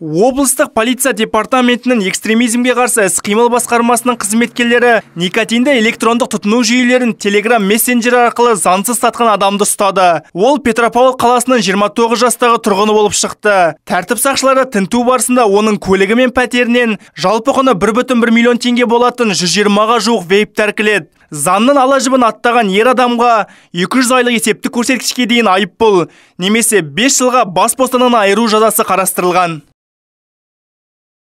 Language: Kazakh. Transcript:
облыстық полиция департаментінің экстремизмге қарсы іс қимыл басқармасының қызметкерлері никотинді электрондық тұтыну жүйелерін телеграм мессенджері арқылы заңсыз сатқан адамды ұстады ол петропавл қаласының 29 жастағы тұрғыны болып шықты тәртіп сақшылары тінту барысында оның көлігі мен пәтерінен жалпы құны бір бүтін бір миллион теңге болатын жүз жиырмаға жуық вейп тәркіледі заңның ала жібін аттаған ер адамға 200 айлық есептік көрсеткішке дейін айыппұл немесе 5 жылға бас бостандығынан айыру жазасы қарастырылған